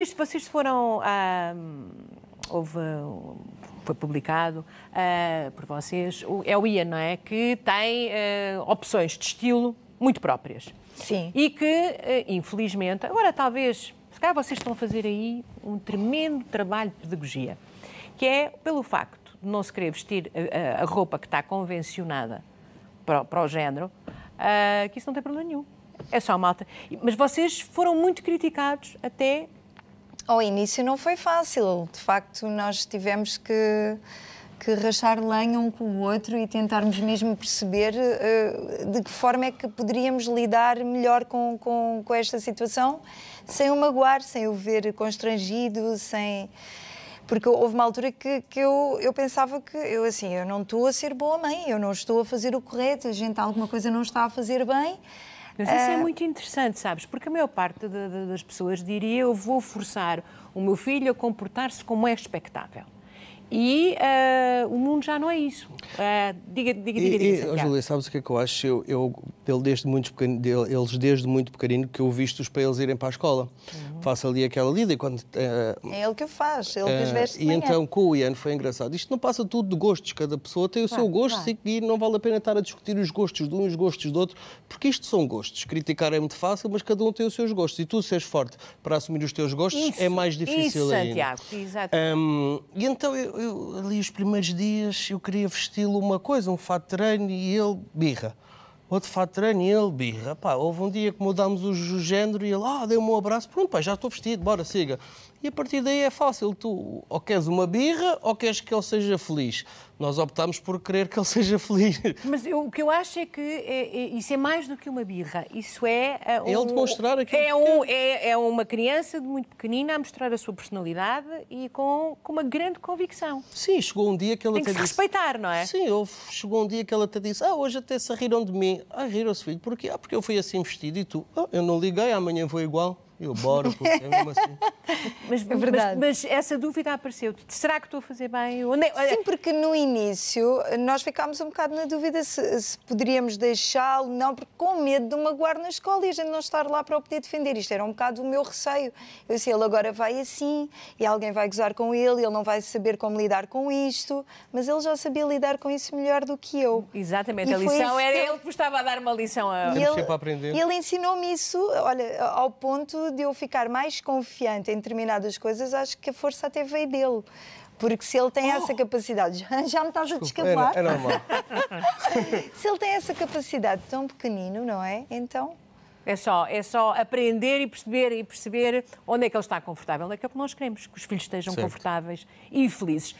Isto, vocês foram. Ah, houve. Foi publicado ah, por vocês. É o Ian, não é? Que tem ah, opções de estilo muito próprias. Sim. E que, ah, infelizmente, agora talvez. Se calhar vocês estão a fazer aí um tremendo trabalho de pedagogia, que é pelo facto de não se querer vestir a, a roupa que está convencionada para, para o género, ah, que isso não tem problema nenhum. É só malta. Mas vocês foram muito criticados até ao início não foi fácil. De facto, nós tivemos que que rachar lenha um com o outro e tentarmos mesmo perceber uh, de que forma é que poderíamos lidar melhor com, com, com, esta situação sem o magoar, sem o ver constrangido, sem. Porque houve uma altura que, que eu, eu pensava que eu assim, eu não estou a ser boa mãe, eu não estou a fazer o correto, a gente alguma coisa não está a fazer bem. Mas isso é ah. muito interessante, sabes? Porque a maior parte de, de, das pessoas diria eu vou forçar o meu filho a comportar-se como é expectável. E uh, o mundo já não é isso. Uh, diga, diga, diga. E, diga e, oh, sabes o que é que eu acho? Eu, eu ele desde muito pequeno, eles desde muito pequenino que eu visto-os para eles irem para a escola. Uhum. Faço ali aquela lida e quando... Uh, é ele que o faz, ele que os veste E manhã. então com o Ian foi engraçado. Isto não passa tudo de gostos, cada pessoa tem o claro, seu gosto claro. e não vale a pena estar a discutir os gostos de um e os gostos do outro, porque isto são gostos. Criticar é muito fácil, mas cada um tem os seus gostos e tu seres forte para assumir os teus gostos é isso, é mais difícil isso, ainda. Santiago, exatamente. Um, e então eu, eu, ali os primeiros dias eu queria vesti-lo uma coisa, um fato de treino e ele birra. Outro fato de treino e ele birra. Pá, houve um dia que mudámos o, o género e ele, ah, deu-me um abraço, pronto, pá, já estou vestido, bora, siga. E a partir daí é fácil, tu ou queres uma birra ou queres que ele seja feliz. Nós optamos por querer que ele seja feliz. Mas eu, o que eu acho é que é, é, isso é mais do que uma birra. Isso é. Uh, um, ele demonstrar aquilo. É, um, é, é, uma criança de muito pequenina a mostrar a sua personalidade e com, com uma grande convicção. Sim, chegou um dia que ele Tem até que se disse, respeitar, não é? Sim, houve, chegou um dia que ele até disse: Ah, hoje até se riram de mim. Ah, riram-se, filho. Porquê? Ah, porque eu fui assim vestido e tu. Ah, eu não liguei, amanhã vou igual eu boro porque é mesmo assim. mas, é verdade. Mas, mas essa dúvida apareceu. Será que estou a fazer bem? Onde Sim, porque no início nós ficámos um bocado na dúvida se, se poderíamos deixá-lo, não, porque com medo de uma guarda na escola e a gente não estar lá para o poder defender. Isto era um bocado o meu receio. Eu disse, ele agora vai assim e alguém vai gozar com ele, ele não vai saber como lidar com isto, mas ele já sabia lidar com isso melhor do que eu. Exatamente, e a lição era ele que estava a dar uma lição a... Temos ele, Ele ensinou-me isso, olha, ao ponto de eu ficar mais confiante em determinadas coisas, acho que a força até veio dele. Porque se ele tem oh. essa capacidade, já me estás a descambar. É, é, normal. se ele tem essa capacidade tão pequenino, não é? Então. É só, é só aprender e perceber e perceber onde é que ele está confortável. É que é o que nós queremos, que os filhos estejam certo. confortáveis e felizes.